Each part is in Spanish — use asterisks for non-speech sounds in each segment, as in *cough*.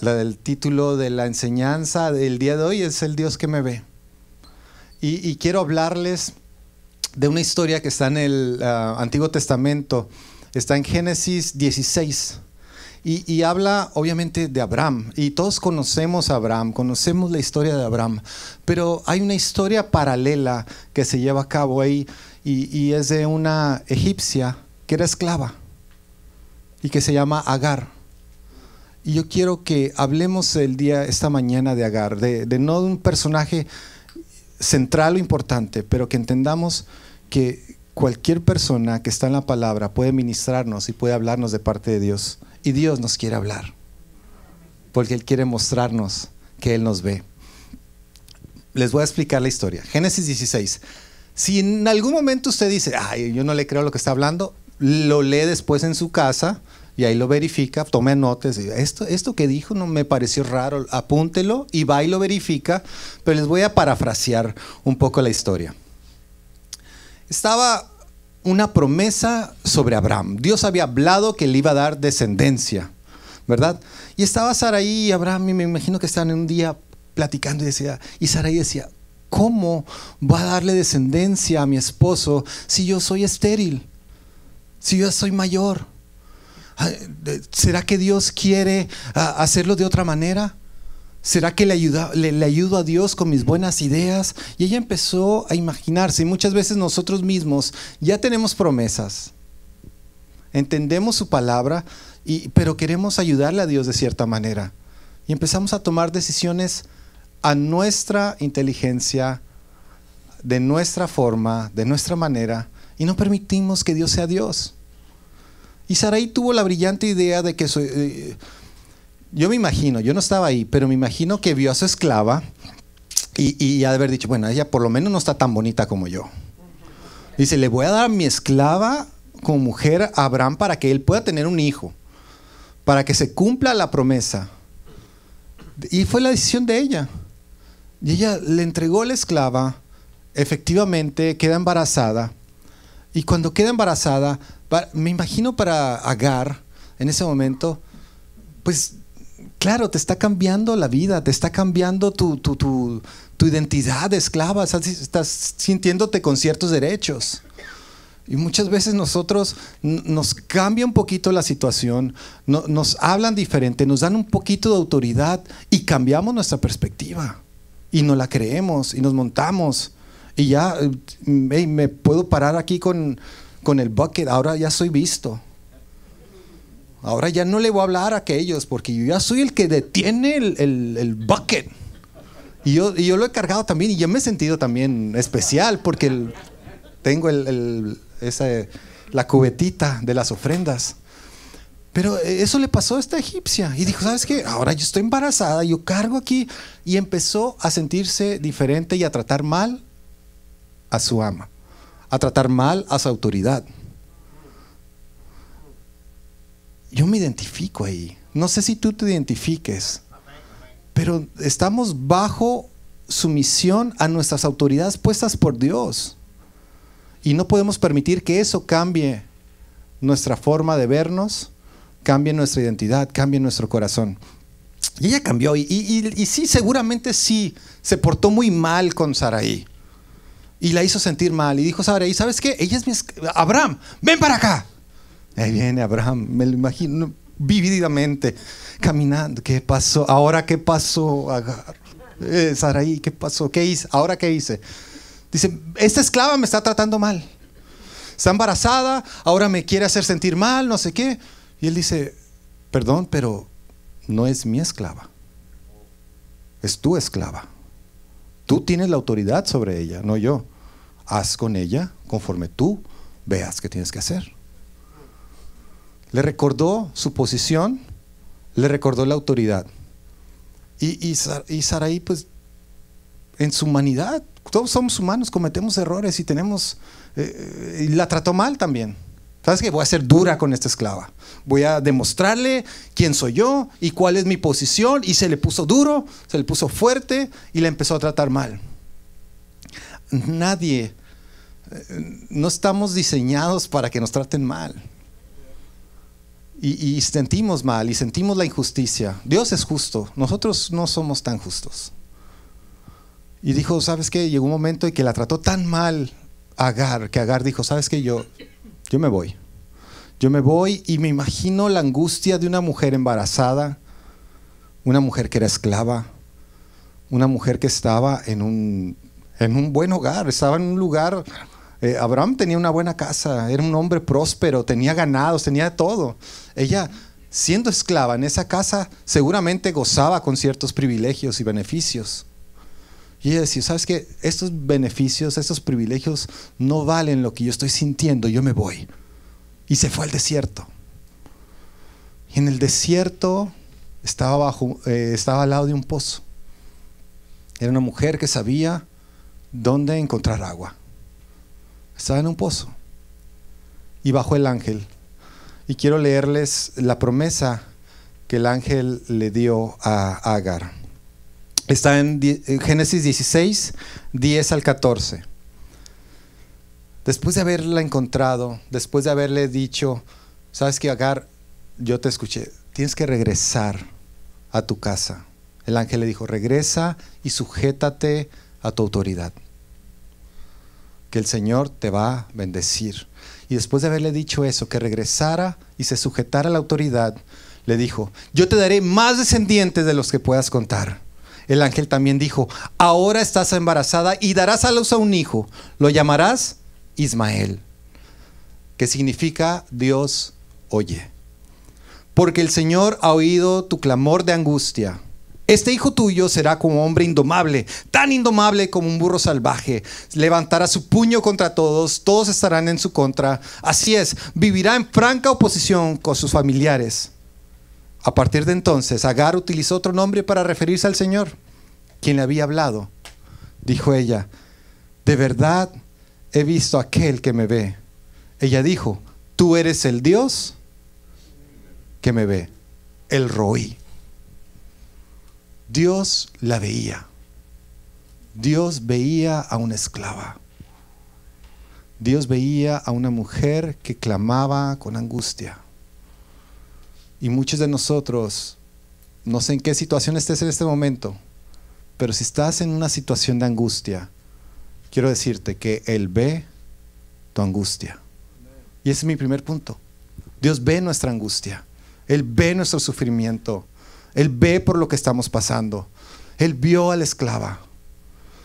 La del título de la enseñanza del día de hoy es El Dios que me ve. Y, quiero hablarles de una historia que está en el ah, Antiguo Testamento, está en Génesis 16. Y, habla obviamente de Abraham. Y todos conocemos a Abraham, conocemos la historia de Abraham. Pero hay una historia paralela que se lleva a cabo ahí y, y es de una egipcia que era esclava y que se llama Agar. Y yo quiero que hablemos el día, esta mañana de Agar, de, no de un personaje central o importante, pero que entendamos que cualquier persona que está en la palabra puede ministrarnos y puede hablarnos de parte de Dios. Y Dios nos quiere hablar, porque Él quiere mostrarnos que Él nos ve. Les voy a explicar la historia. Génesis 16. Si en algún momento usted dice, ay, yo no le creo lo que está hablando, lo lee después en su casa y ahí lo verifica, tome notas, esto, esto que dijo no me pareció raro, apúntelo y va y lo verifica, pero les voy a parafrasear un poco la historia. Estaba una promesa sobre Abraham. Dios había hablado que le iba a dar descendencia, ¿verdad? Y estaba Saraí y Abraham, y me imagino que estaban un día platicando y decía, y decía, ¿cómo va a darle descendencia a mi esposo si yo soy estéril? Si yo soy mayor. ¿será que Dios quiere ah, hacerlo de otra manera? ¿Será que le, ayudo a Dios con mis buenas ideas? Y ella empezó a imaginarse. Y muchas veces nosotros mismos ya tenemos promesas. Entendemos su palabra, y, pero queremos ayudarle a Dios de cierta manera. Y empezamos a tomar decisiones a nuestra inteligencia, de nuestra forma, de nuestra manera. Y no permitimos que Dios sea Dios. Y Saraí tuvo la brillante idea de que... Eh, yo me imagino, yo no estaba ahí, pero me imagino que vio a su esclava y, y de haber dicho, bueno, ella por lo menos no está tan bonita como yo. Dice, le voy a dar a mi esclava como mujer a Abraham para que él pueda tener un hijo, para que se cumpla la promesa. Y fue la decisión de ella. Y ella le entregó a la esclava, efectivamente queda embarazada, y cuando queda embarazada, me imagino para Agar, en ese momento, pues claro, te está cambiando la vida, te está cambiando tu, identidad de esclava, estás, estás, sintiéndote con ciertos derechos. Y muchas veces nosotros nos cambia un poquito la situación, nos hablan diferente, nos dan un poquito de autoridad y cambiamos nuestra perspectiva. Y no la creemos y nos montamos. Y ya, me puedo parar aquí con, con el bucket, ahora ya soy visto. Ahora ya no le voy a hablar a aquellos porque yo ya soy el que detiene el, el, bucket. Y yo, y yo, lo he cargado también y yo me he sentido también especial porque el, tengo la cubetita de las ofrendas. Pero eso le pasó a esta egipcia y dijo, ¿sabes qué? Ahora yo estoy embarazada, yo cargo aquí y empezó a sentirse diferente y a tratar mal a su ama, a tratar mal a su autoridad. Yo me identifico ahí. No sé si tú te identifiques, pero estamos bajo sumisión a nuestras autoridades puestas por Dios. Y no podemos permitir que eso cambie nuestra forma de vernos, cambie nuestra identidad, cambie nuestro corazón. Y ella cambió, y, sí, seguramente sí, se portó muy mal con Saraí y la hizo sentir mal. Y dijo Sara, sabes qué? Ella es mi... Abraham, ven para acá. Ahí viene Abraham, me lo imagino vividamente, caminando. ¿Qué pasó? ¿Ahora qué pasó? Agar? Eh, Saraí, ¿qué pasó? ¿Qué hice? ¿Ahora qué hice? Dice, esta esclava me está tratando mal. Está embarazada, ahora me quiere hacer sentir mal, no sé qué. Y él dice, perdón, pero no es mi esclava. Es tu esclava. Tú tienes la autoridad sobre ella, no yo. Haz con ella conforme tú veas que tienes que hacer. Le recordó su posición, le recordó la autoridad. Y, y, Saraí, pues, en su humanidad, todos somos humanos, cometemos errores y tenemos... Eh, eh, y la trató mal también. ¿Sabes qué? Voy a ser dura con esta esclava. Voy a demostrarle quién soy yo y cuál es mi posición. Y se le puso duro, se le puso fuerte y le empezó a tratar mal. Nadie, eh, no estamos diseñados para que nos traten mal. Y, sentimos mal y sentimos la injusticia. Dios es justo, nosotros no somos tan justos. Y dijo, ¿sabes qué? Llegó un momento en que la trató tan mal Agar, que Agar dijo, ¿sabes qué? Yo, yo me voy. Yo me voy y me imagino la angustia de una mujer embarazada, una mujer que era esclava, una mujer que estaba en un, buen hogar, estaba en un lugar... Eh, Abraham tenía una buena casa, era un hombre próspero, tenía ganados, tenía todo. Ella, siendo esclava en esa casa, seguramente gozaba con ciertos privilegios y beneficios. Y ella decía, ¿sabes qué? Estos beneficios, estos privilegios no valen lo que yo estoy sintiendo, yo me voy. Y se fue al desierto. Y en el desierto estaba, bajo, eh, estaba al lado de un pozo. Era una mujer que sabía dónde encontrar agua. Estaba en un pozo. Y bajó el ángel. Y quiero leerles la promesa que el ángel le dio a Agar. Está en, Génesis 16, 10 al 14. Después de haberla encontrado, después de haberle dicho, sabes que Agar, yo te escuché, tienes que regresar a tu casa. El ángel le dijo, regresa y sujétate a tu autoridad, que el Señor te va a bendecir. Y después de haberle dicho eso, que regresara y se sujetara a la autoridad, le dijo, yo te daré más descendientes de los que puedas contar el ángel también dijo, ahora estás embarazada y darás a luz a un hijo, lo llamarás Ismael, que significa Dios oye. Porque el Señor ha oído tu clamor de angustia. Este hijo tuyo será como hombre indomable, tan indomable como un burro salvaje. Levantará su puño contra todos, todos estarán en su contra. Así es, vivirá en franca oposición con sus familiares a partir de entonces, Agar utilizó otro nombre para referirse al Señor, quien le había hablado. Dijo ella, de verdad he visto a aquel que me ve. Ella dijo, tú eres el Dios que me ve, el Roí. Dios la veía. Dios veía a una esclava. Dios veía a una mujer que clamaba con angustia. Y muchos de nosotros, no sé en qué situación estés en este momento, pero si estás en una situación de angustia, quiero decirte que Él ve tu angustia. Y ese es mi primer punto. Dios ve nuestra angustia. Él ve nuestro sufrimiento. Él ve por lo que estamos pasando. Él vio a la esclava.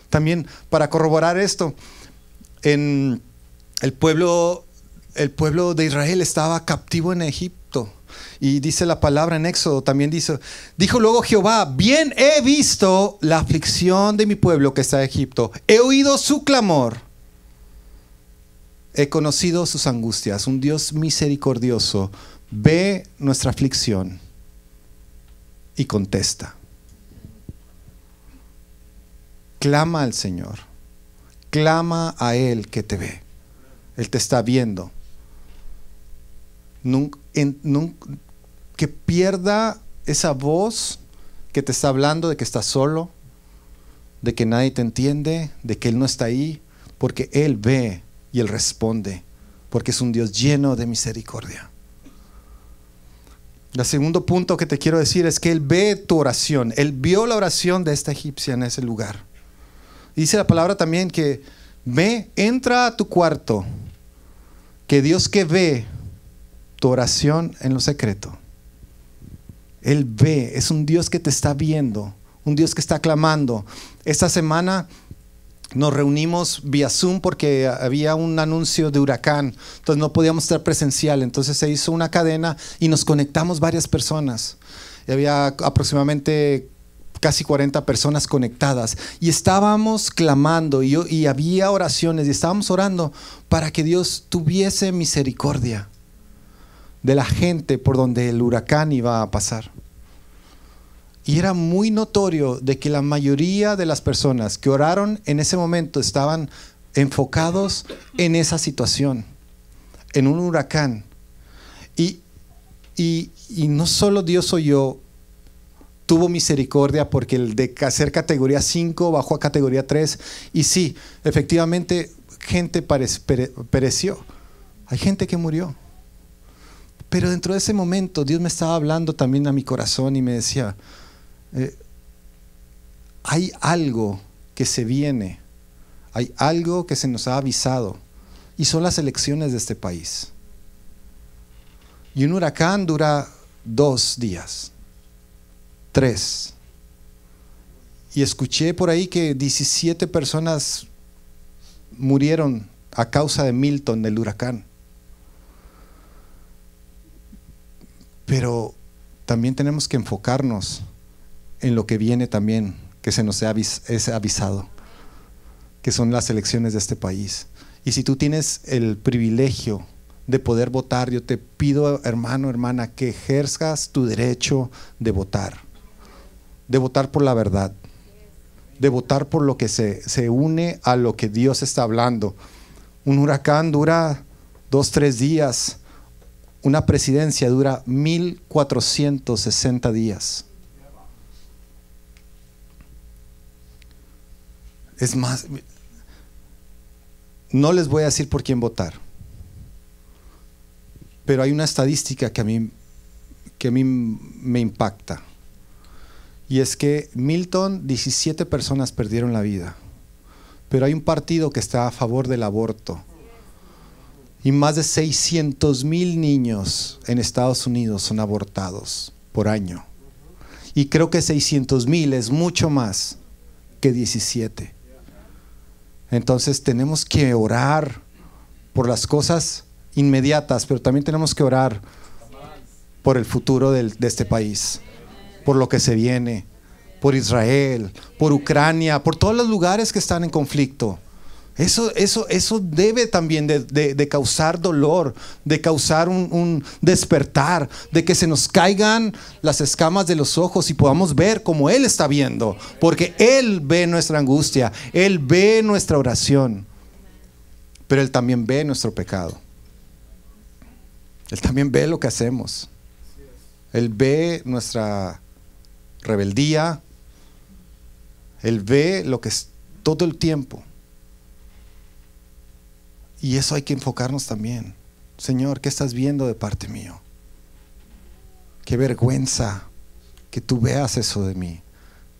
También para corroborar esto, en el pueblo, el pueblo de Israel estaba captivo en Egipto y dice la palabra en Éxodo, también dice, dijo luego Jehová, bien he visto la aflicción de mi pueblo que está en Egipto, he oído su clamor, he conocido sus angustias, un Dios misericordioso ve nuestra aflicción y contesta. Clama al Señor, clama a Él que te ve, Él te está viendo que pierda esa voz que te está hablando de que estás solo, de que nadie te entiende, de que Él no está ahí, porque Él ve y Él responde, porque es un Dios lleno de misericordia. El segundo punto que te quiero decir es que Él ve tu oración, Él vio la oración de esta egipcia en ese lugar. Dice la palabra también que ve, entra a tu cuarto, que Dios que ve tu oración en lo secreto. Él ve, es un Dios que te está viendo, un Dios que está clamando. Esta semana nos reunimos vía Zoom porque había un anuncio de huracán, entonces no podíamos estar presencial, entonces se hizo una cadena y nos conectamos varias personas. había aproximadamente casi 40 personas conectadas y estábamos clamando y había oraciones y estábamos orando para que Dios tuviese misericordia de la gente por donde el huracán iba a pasar. Y era muy notorio de que la mayoría de las personas que oraron en ese momento estaban enfocados en esa situación, en un huracán. Y, y, no solo Dios yo tuvo misericordia porque el de hacer categoría 5 bajó a categoría 3. Y sí, efectivamente, gente pereció. Hay gente que murió. Pero dentro de ese momento Dios me estaba hablando también a mi corazón y me decía, eh, hay algo que se viene, hay algo que se nos ha avisado y son las elecciones de este país. Y un huracán dura dos días, tres. Y escuché por ahí que 17 personas murieron a causa de Milton, del huracán. Pero también tenemos que enfocarnos en lo que viene también, que se nos es avisado, que son las elecciones de este país. Y si tú tienes el privilegio de poder votar, yo te pido, hermano, hermana, que ejerzas tu derecho de votar, de votar por la verdad, de votar por lo que se, se une a lo que Dios está hablando. Un huracán dura dos, tres días, una presidencia dura 1460 días. Es más, no les voy a decir por quién votar, pero hay una estadística que a mí, que me impacta. Y es que Milton, 17 personas perdieron la vida, pero hay un partido que está a favor del aborto y más de 600 mil niños en Estados Unidos son abortados por año. Y creo que 600 mil es mucho más que 17. Entonces tenemos que orar por las cosas inmediatas, pero también tenemos que orar por el futuro de este país, por lo que se viene, por Israel, por Ucrania, por todos los lugares que están en conflicto. Eso, debe también de, causar dolor, de causar un, un despertar, de que se nos caigan las escamas de los ojos y podamos ver como Él está viendo, porque Él ve nuestra angustia, Él ve nuestra oración, pero Él también ve nuestro pecado. Él también ve lo que hacemos. Él ve nuestra rebeldía. Él ve lo que es todo el tiempo. Y eso hay que enfocarnos también. Señor, ¿qué estás viendo de parte mío? Qué vergüenza que tú veas eso de mí.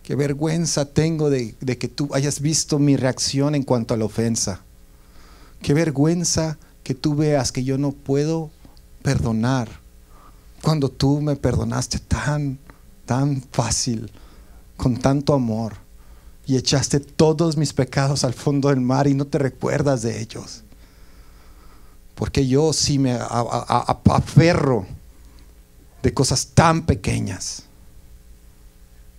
Qué vergüenza tengo de, que tú hayas visto mi reacción en cuanto a la ofensa. Qué vergüenza que tú veas que yo no puedo perdonar cuando tú me perdonaste tan, tan fácil, con tanto amor, y echaste todos mis pecados al fondo del mar y no te recuerdas de ellos. Porque yo sí me aferro de cosas tan pequeñas.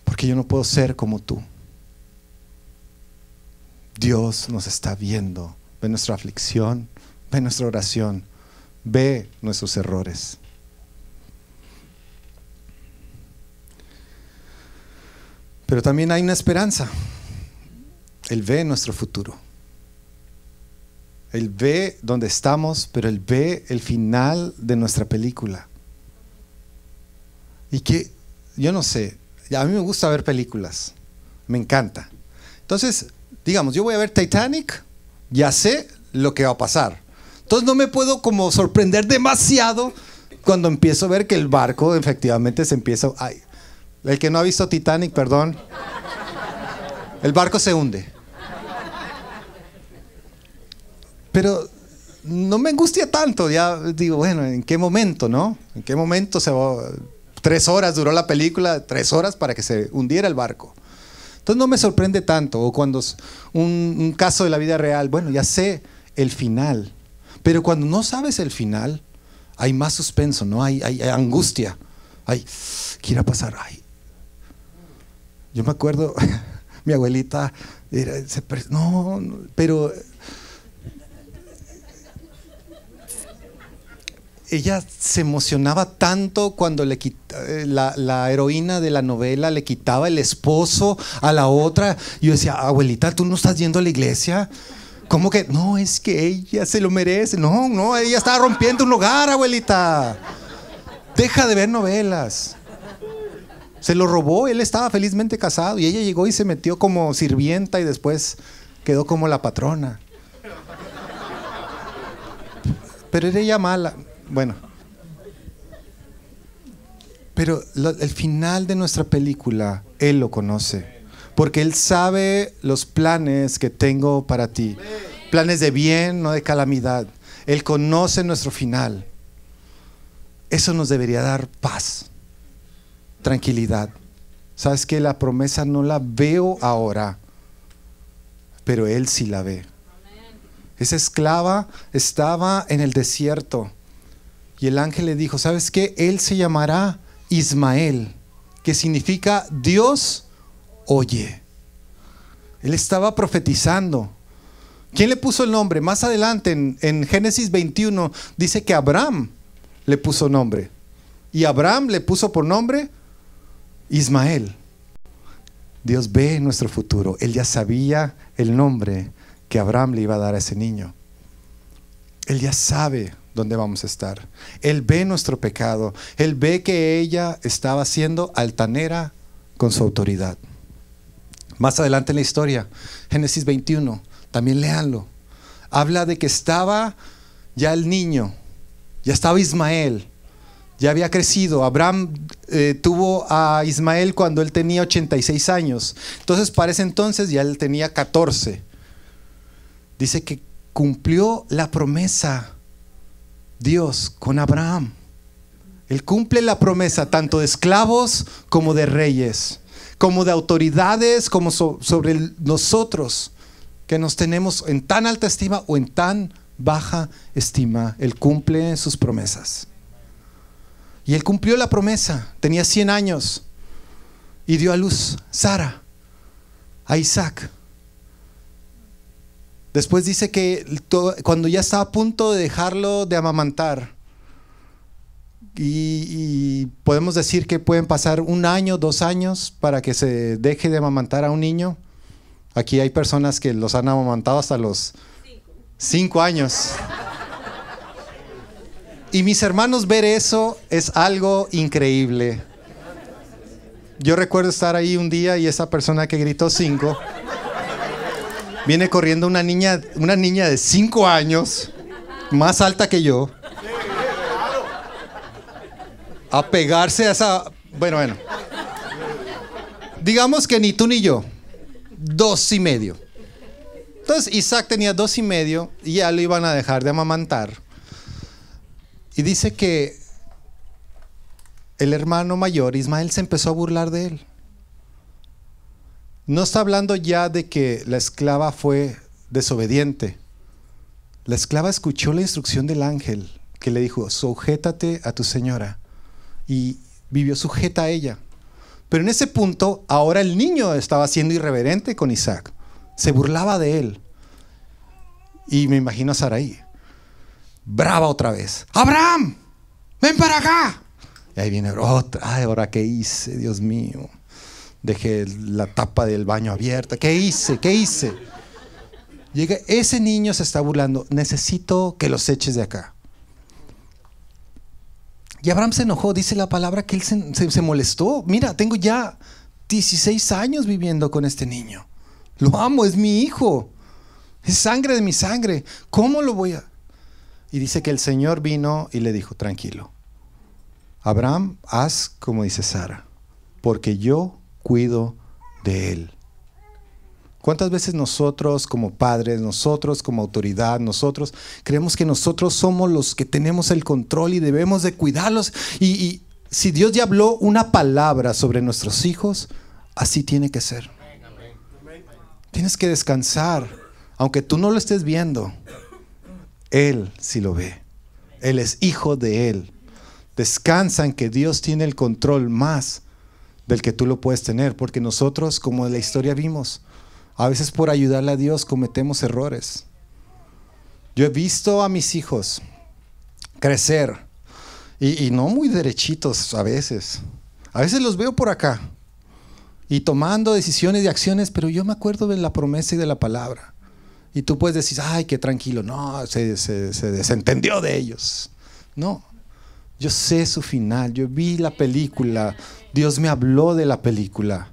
Porque yo no puedo ser como tú. Dios nos está viendo. Ve nuestra aflicción, ve nuestra oración, ve nuestros errores. Pero también hay una esperanza. Él ve nuestro futuro. Él ve dónde estamos, pero Él ve el final de nuestra película. Y que, yo no sé, a mí me gusta ver películas, me encanta. Entonces, digamos, yo voy a ver Titanic, ya sé lo que va a pasar. Entonces no me puedo como sorprender demasiado cuando empiezo a ver que el barco efectivamente se empieza... Ay, el que no ha visto Titanic, perdón. El barco se hunde. Pero no me angustia tanto, ya digo, bueno, ¿en qué momento, no? ¿En qué momento se va? Tres horas duró la película, tres horas para que se hundiera el barco. Entonces no me sorprende tanto. O cuando un, un caso de la vida real, bueno, ya sé el final. Pero cuando no sabes el final, hay más suspenso, ¿no? Hay, hay, hay angustia. Ay, ¿qué irá a pasar? Ay. Yo me acuerdo, *laughs* mi abuelita, no, pero ella se emocionaba tanto cuando eh, la, heroína de la novela le quitaba el esposo a la otra. Yo decía, abuelita, tú no estás yendo a la iglesia. ¿Cómo que? No, es que ella se lo merece. No, no, ella está rompiendo un hogar, abuelita. Deja de ver novelas. Se lo robó, él estaba felizmente casado y ella llegó y se metió como sirvienta y después quedó como la patrona. Pero era ella mala. Bueno. Pero el final de nuestra película, Él lo conoce. Porque Él sabe los planes que tengo para ti. Planes de bien, no de calamidad. Él conoce nuestro final. Eso nos debería dar paz, tranquilidad. Sabes que la promesa no la veo ahora, pero Él sí la ve. Esa esclava estaba en el desierto y el ángel le dijo, ¿sabes qué? Él se llamará Ismael, que significa Dios oye. Él estaba profetizando. ¿Quién le puso el nombre? Más adelante, en, en, Génesis 21, dice que Abraham le puso nombre. Y Abraham le puso por nombre Ismael. Dios ve nuestro futuro. Él ya sabía el nombre que Abraham le iba a dar a ese niño. Él ya sabe ¿Dónde vamos a estar. Él ve nuestro pecado. Él ve que ella estaba siendo altanera con su autoridad. Más adelante en la historia, Génesis 21, también léanlo. Habla de que estaba ya el niño, ya estaba Ismael, ya había crecido. Abraham eh, tuvo a Ismael cuando él tenía 86 años. Entonces, para ese entonces ya él tenía 14. Dice que cumplió la promesa Dios con Abraham. Él cumple la promesa tanto de esclavos como de reyes, como de autoridades, como sobre nosotros, que nos tenemos en tan alta estima o en tan baja estima. Él cumple sus promesas. Y él cumplió la promesa, tenía 100 años y dio a luz Sara, a Isaac. Después dice que cuando ya está a punto de dejarlo de amamantar, y, podemos decir que pueden pasar un año, dos años para que se deje de amamantar a un niño. Aquí hay personas que los han amamantado hasta los cinco años. Y mis hermanos, ver eso es algo increíble. Yo recuerdo estar ahí un día y esa persona que gritó cinco Viene corriendo una niña, una niña de cinco años, más alta que yo, a pegarse a esa... Bueno, bueno. Digamos que ni tú ni yo, dos y medio. Entonces Isaac tenía dos y medio y ya lo iban a dejar de amamantar. Y dice que el hermano mayor, Ismael, se empezó a burlar de él. No está hablando ya de que la esclava fue desobediente. La esclava escuchó la instrucción del ángel que le dijo, sujétate a tu señora. Y vivió sujeta a ella. Pero en ese punto, ahora el niño estaba siendo irreverente con Isaac. Se burlaba de él. Y me imagino a Saraí. Brava otra vez. Abraham, ven para acá. Y ahí viene otra. ahora qué hice, Dios mío dejé la tapa del baño abierta. ¿Qué hice? ¿Qué hice? Llega, ese niño se está burlando, necesito que los eches de acá. Y Abraham se enojó, dice la palabra que él se, se molestó. Mira, tengo ya 16 años viviendo con este niño. Lo amo, es mi hijo. Es sangre de mi sangre. ¿Cómo lo voy a...? Y dice que el Señor vino y le dijo, tranquilo. Abraham, haz como dice Sara, porque yo cuido de Él. ¿Cuántas veces nosotros como padres, nosotros como autoridad, nosotros creemos que nosotros somos los que tenemos el control y debemos de cuidarlos? Y, si Dios ya habló una palabra sobre nuestros hijos, así tiene que ser. Tienes que descansar, aunque tú no lo estés viendo. Él sí lo ve. Él es hijo de Él. Descansa en que Dios tiene el control más del que tú lo puedes tener, porque nosotros, como en la historia vimos, a veces por ayudarle a Dios cometemos errores. Yo he visto a mis hijos crecer y, y no muy derechitos a veces. A veces los veo por acá y tomando decisiones y acciones, pero yo me acuerdo de la promesa y de la palabra. Y tú puedes decir, ay, qué tranquilo, no, se, se, se desentendió de ellos. No, yo sé su final, yo vi la película, Dios me habló de la película.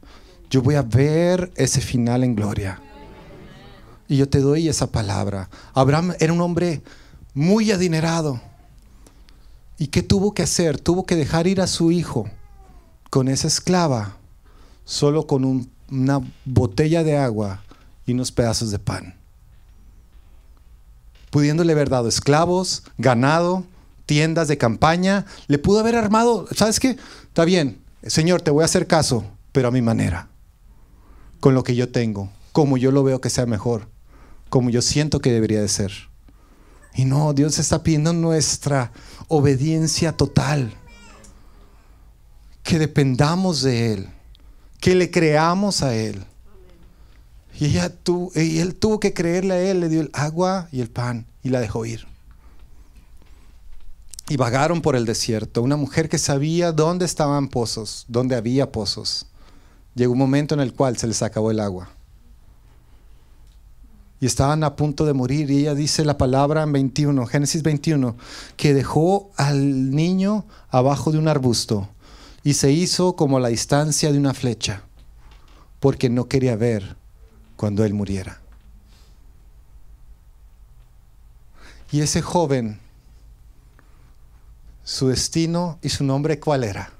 Yo voy a ver ese final en gloria. Y yo te doy esa palabra. Abraham era un hombre muy adinerado. ¿Y qué tuvo que hacer? Tuvo que dejar ir a su hijo con esa esclava, solo con una botella de agua y unos pedazos de pan. Pudiéndole haber dado esclavos, ganado, tiendas de campaña, le pudo haber armado, ¿sabes qué? Está bien, Señor, te voy a hacer caso, pero a mi manera, con lo que yo tengo, como yo lo veo que sea mejor, como yo siento que debería de ser. Y no, Dios está pidiendo nuestra obediencia total, que dependamos de Él, que le creamos a Él. Y, ella tuvo, y él tuvo que creerle a Él, le dio el agua y el pan y la dejó ir y vagaron por el desierto. Una mujer que sabía dónde estaban pozos, dónde había pozos. Llegó un momento en el cual se les acabó el agua. Y estaban a punto de morir. Y ella dice la palabra en 21, Génesis 21, que dejó al niño abajo de un arbusto y se hizo como la distancia de una flecha, porque no quería ver cuando él muriera. Y ese joven su destino y su nombre, ¿cuál era?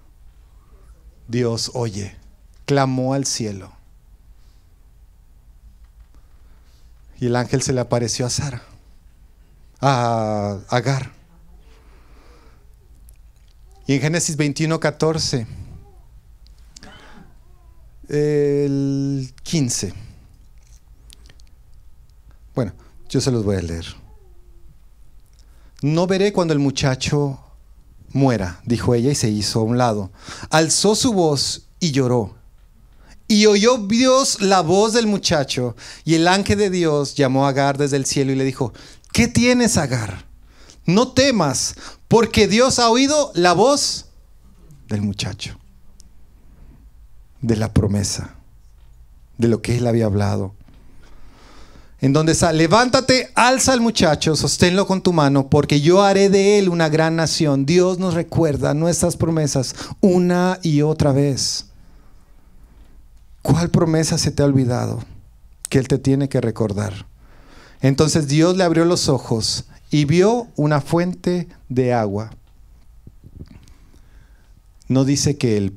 Dios oye, clamó al cielo. Y el ángel se le apareció a Sara, a Agar. Y en Génesis 21, 14, el 15. Bueno, yo se los voy a leer. No veré cuando el muchacho muera, dijo ella y se hizo a un lado. Alzó su voz y lloró. Y oyó Dios la voz del muchacho, y el ángel de Dios llamó a Agar desde el cielo y le dijo, ¿qué tienes, Agar? No temas, porque Dios ha oído la voz del muchacho, de la promesa, de lo que él había hablado en donde está, levántate, alza al muchacho, sosténlo con tu mano, porque yo haré de él una gran nación. Dios nos recuerda nuestras promesas una y otra vez. ¿Cuál promesa se te ha olvidado? Que Él te tiene que recordar. Entonces Dios le abrió los ojos y vio una fuente de agua. No dice que Él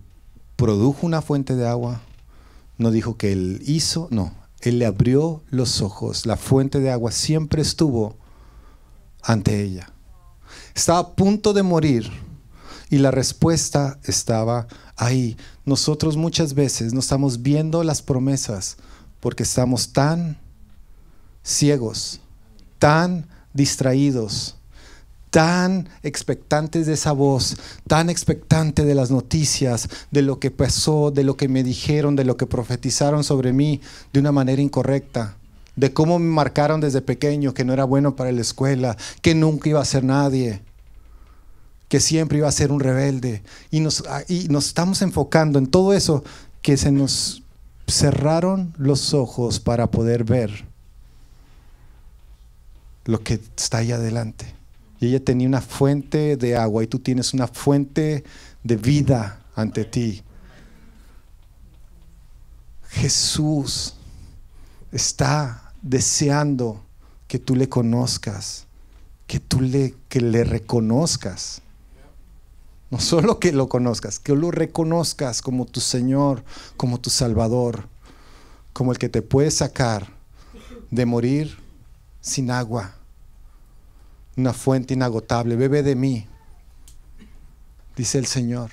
produjo una fuente de agua, no dijo que Él hizo, no, él le abrió los ojos. La fuente de agua siempre estuvo ante ella. Estaba a punto de morir y la respuesta estaba ahí. Nosotros muchas veces no estamos viendo las promesas porque estamos tan ciegos, tan distraídos tan expectantes de esa voz, tan expectante de las noticias, de lo que pasó, de lo que me dijeron, de lo que profetizaron sobre mí de una manera incorrecta, de cómo me marcaron desde pequeño que no era bueno para la escuela, que nunca iba a ser nadie, que siempre iba a ser un rebelde. Y nos, ah, y nos estamos enfocando en todo eso que se nos cerraron los ojos para poder ver lo que está ahí adelante y ella tenía una fuente de agua y tú tienes una fuente de vida ante ti. Jesús está deseando que tú le conozcas, que tú le, que le reconozcas. No solo que lo conozcas, que lo reconozcas como tu Señor, como tu Salvador, como el que te puede sacar de morir sin agua una fuente inagotable, bebe de mí, dice el Señor.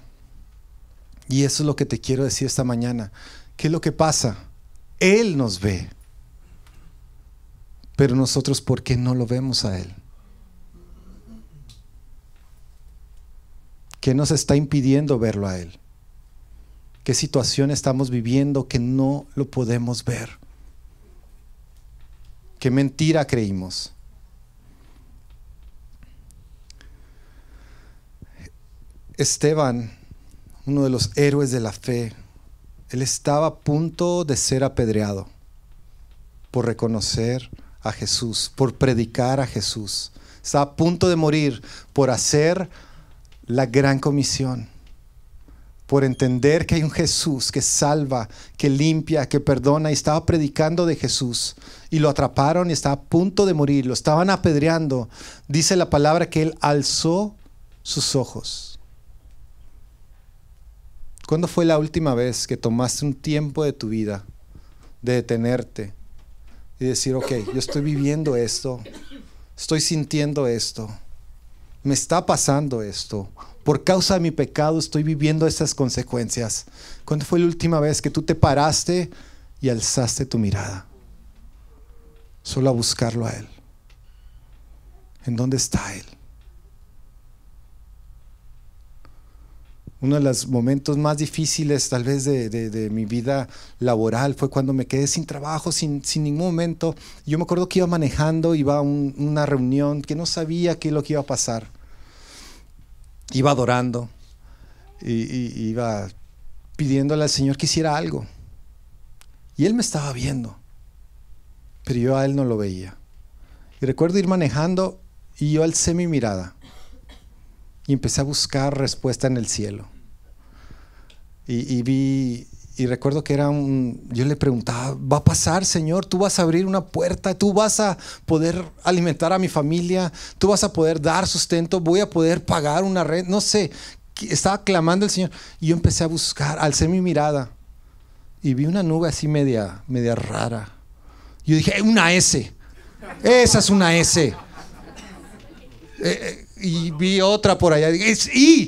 Y eso es lo que te quiero decir esta mañana. ¿Qué es lo que pasa? Él nos ve. Pero nosotros, ¿por qué no lo vemos a Él? ¿Qué nos está impidiendo verlo a Él? ¿Qué situación estamos viviendo que no lo podemos ver? ¿Qué mentira creímos? Esteban, uno de los héroes de la fe, él estaba a punto de ser apedreado por reconocer a Jesús, por predicar a Jesús. Estaba a punto de morir por hacer la gran comisión, por entender que hay un Jesús que salva, que limpia, que perdona, y estaba predicando de Jesús. Y lo atraparon y estaba a punto de morir, lo estaban apedreando. Dice la palabra que él alzó sus ojos ¿Cuándo fue la última vez que tomaste un tiempo de tu vida de detenerte y decir, ok, yo estoy viviendo esto, estoy sintiendo esto, me está pasando esto, por causa de mi pecado estoy viviendo estas consecuencias? ¿Cuándo fue la última vez que tú te paraste y alzaste tu mirada? Solo a buscarlo a Él. ¿En dónde está Él? uno de los momentos más difíciles tal vez de, mi vida laboral fue cuando me quedé sin trabajo, sin, ningún momento. Yo me acuerdo que iba manejando, iba a una reunión que no sabía qué es lo que iba a pasar. Iba adorando y, iba pidiéndole al Señor que hiciera algo. Y Él me estaba viendo, pero yo a Él no lo veía. Y recuerdo ir manejando y yo alcé mi mirada y empecé a buscar respuesta en el cielo. Y, vi, y recuerdo que era un, yo le preguntaba, ¿va a pasar, Señor? Tú vas a abrir una puerta, tú vas a poder alimentar a mi familia, tú vas a poder dar sustento, voy a poder pagar una red, no sé. Estaba clamando el Señor. Y yo empecé a buscar, alcé mi mirada y vi una nube así media, media rara. Yo dije, eh, una S, esa es una S. eh, eh y vi otra por allá. Y,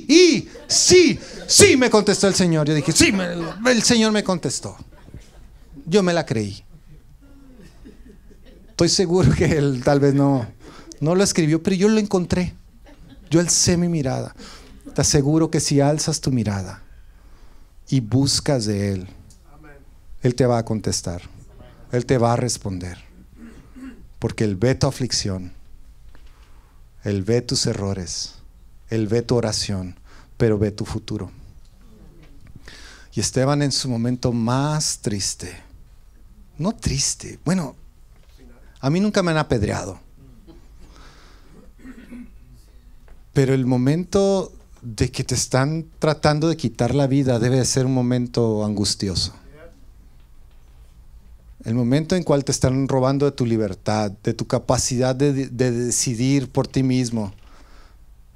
y, sí, sí, me contestó el Señor. Yo dije, sí, el Señor me contestó. Yo me la creí. Estoy seguro que él tal vez no, no lo escribió, pero yo lo encontré. Yo sé mi mirada. Te aseguro que si alzas tu mirada y buscas de Él, Él te va a contestar. Él te va a responder. Porque Él ve tu aflicción él ve tus errores, Él ve tu oración, pero ve tu futuro. Y Esteban en su momento más triste, no triste, bueno, a mí nunca me han apedreado, pero el momento de que te están tratando de quitar la vida debe ser un momento angustioso. El momento en cual te están robando de tu libertad, de tu capacidad de, decidir por ti mismo,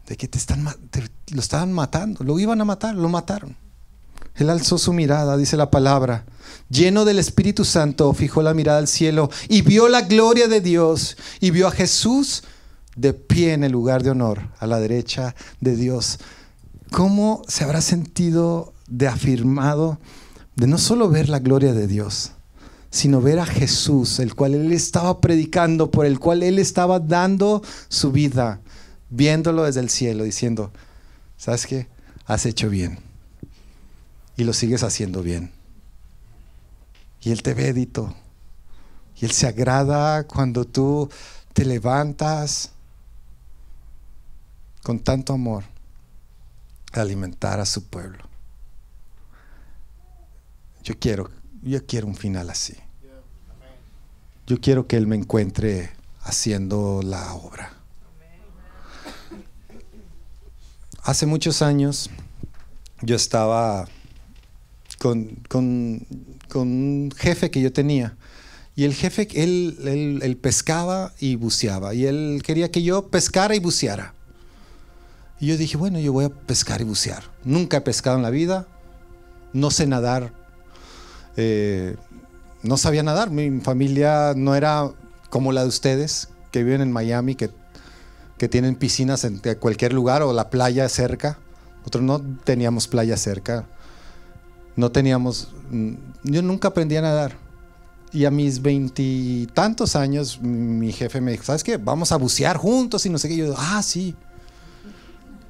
de que te están lo estaban matando, lo iban a matar, lo mataron. Él alzó su mirada, dice la palabra, lleno del Espíritu Santo, fijó la mirada al cielo y vio la gloria de Dios y vio a Jesús de pie en el lugar de honor, a la derecha de Dios. ¿Cómo se habrá sentido de afirmado de no solo ver la gloria de Dios, sino ver a Jesús, el cual él estaba predicando, por el cual él estaba dando su vida, viéndolo desde el cielo, diciendo, ¿sabes qué? Has hecho bien y lo sigues haciendo bien. Y él te ve, Edito, y él se agrada cuando tú te levantas con tanto amor a alimentar a su pueblo. Yo quiero, yo quiero un final así. Yo quiero que Él me encuentre haciendo la obra. Hace muchos años yo estaba con, con, un jefe que yo tenía. Y el jefe, él, él, pescaba y buceaba. Y él quería que yo pescara y buceara. Y yo dije, bueno, yo voy a pescar y bucear. Nunca he pescado en la vida. No sé nadar. Eh, no sabía nadar. Mi familia no era como la de ustedes, que viven en Miami, que, que tienen piscinas en cualquier lugar o la playa cerca. Nosotros no teníamos playa cerca. No teníamos... Mm, yo nunca aprendí a nadar. Y a mis veintitantos años, mi jefe me dijo, ¿sabes qué? Vamos a bucear juntos y no sé qué. yo, ah, sí.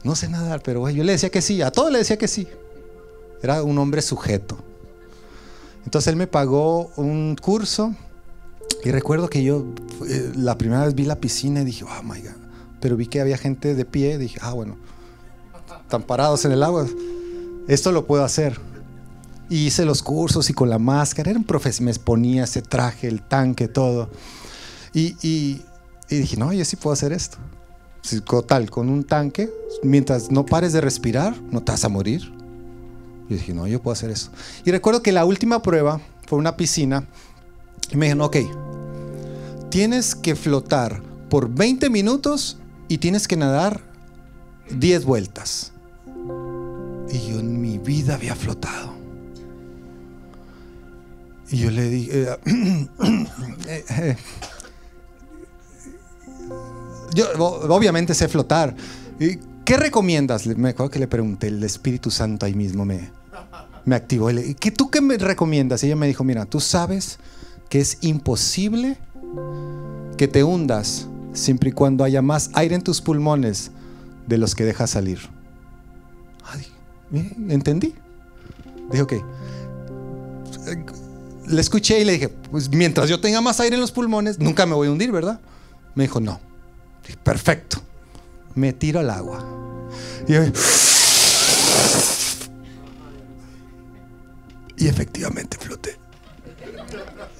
No sé nadar, pero yo le decía que sí. A todo le decía que sí. Era un hombre sujeto. Entonces él me pagó un curso y recuerdo que yo eh, la primera vez vi la piscina y dije, oh my God. Pero vi que había gente de pie y dije, ah, bueno, están parados en el agua. Esto lo puedo hacer. Y hice los cursos y con la máscara, era un profesor, me ponía ese traje, el tanque, todo. Y, y dije, no, yo sí puedo hacer esto. Total, con un tanque, mientras no pares de respirar, no te vas a morir. Y dije, no, yo puedo hacer eso. Y recuerdo que la última prueba fue una piscina. Y me dijeron, ok, tienes que flotar por 20 minutos y tienes que nadar 10 vueltas. Y yo en mi vida había flotado. Y yo le dije, eh, *coughs* eh, eh, yo obviamente sé flotar. Y ¿Qué recomiendas? Me acuerdo que le pregunté, el Espíritu Santo ahí mismo me, me activó. ¿Qué, ¿Tú qué me recomiendas? Y ella me dijo, mira, tú sabes que es imposible que te hundas siempre y cuando haya más aire en tus pulmones de los que dejas salir. Ay, entendí. Dije, ok. Le escuché y le dije, pues mientras yo tenga más aire en los pulmones, nunca me voy a hundir, ¿verdad? Me dijo, no. Dije, Perfecto me tiro al agua. Y, efectivamente flote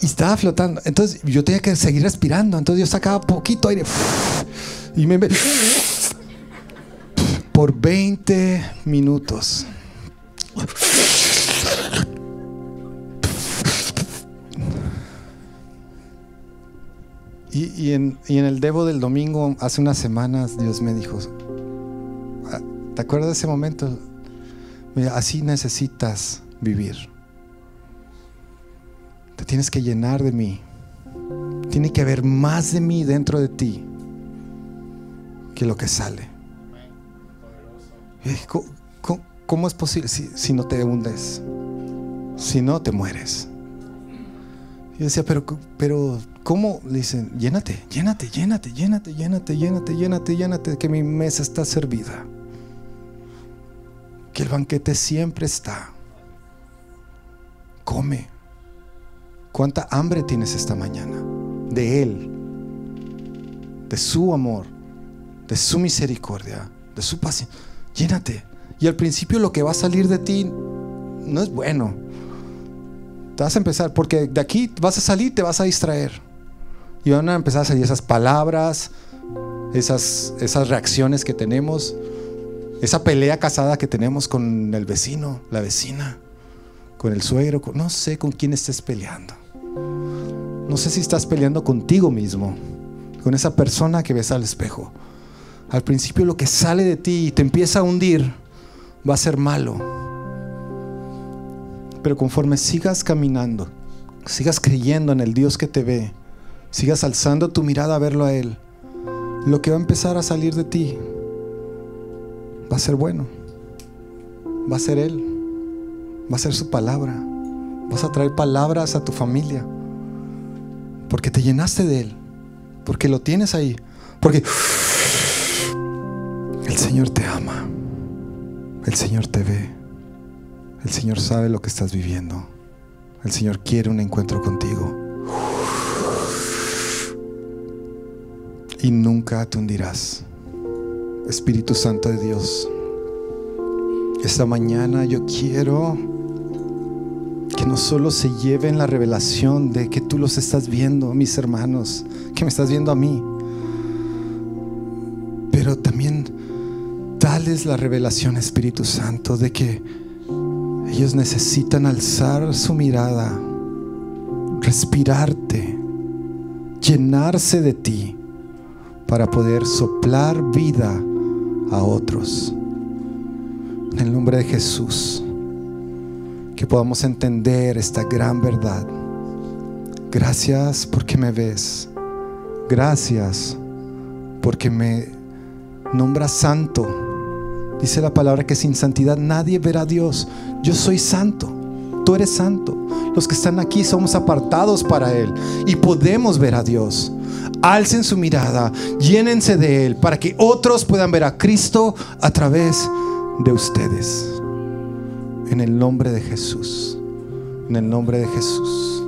Y estaba flotando. Entonces yo tenía que seguir respirando. Entonces yo sacaba poquito aire. Y me... Por 20 minutos. Y, en, el Devo del domingo, hace unas semanas, Dios me dijo, ah, ¿te acuerdas de ese momento? así necesitas vivir. Te tienes que llenar de mí. Tiene que haber más de mí dentro de ti que lo que sale. ¿Cómo, es posible si no te hundes? Si no te mueres. Yo decía, pero, pero ¿cómo? Le dicen, llénate, llénate, llénate, llénate, llénate, llénate, llénate, llénate, que mi mesa está servida. Que el banquete siempre está. Come. ¿Cuánta hambre tienes esta mañana? De Él, de su amor, de su misericordia, de su paciencia. Llénate. Y al principio lo que va a salir de ti no es bueno te vas a empezar, porque de aquí vas a salir, te vas a distraer. Y van a empezar a salir esas palabras, esas, esas reacciones que tenemos, esa pelea casada que tenemos con el vecino, la vecina, con el suegro, no sé con quién estés peleando. No sé si estás peleando contigo mismo, con esa persona que ves al espejo. Al principio lo que sale de ti y te empieza a hundir va a ser malo pero conforme sigas caminando, sigas creyendo en el Dios que te ve, sigas alzando tu mirada a verlo a Él, lo que va a empezar a salir de ti va a ser bueno, va a ser Él, va a ser su palabra, vas a traer palabras a tu familia, porque te llenaste de Él, porque lo tienes ahí, porque el Señor te ama, el Señor te ve. El Señor sabe lo que estás viviendo. El Señor quiere un encuentro contigo. Y nunca te hundirás. Espíritu Santo de Dios, esta mañana yo quiero que no solo se lleven la revelación de que tú los estás viendo, mis hermanos, que me estás viendo a mí, pero también tal es la revelación, Espíritu Santo, de que ellos necesitan alzar su mirada, respirarte, llenarse de ti para poder soplar vida a otros. En el nombre de Jesús, que podamos entender esta gran verdad. Gracias porque me ves. Gracias porque me nombras santo Dice la palabra que sin santidad nadie verá a Dios. Yo soy santo, tú eres santo. Los que están aquí somos apartados para Él y podemos ver a Dios. Alcen su mirada, llénense de Él para que otros puedan ver a Cristo a través de ustedes. En el nombre de Jesús. En el nombre de Jesús.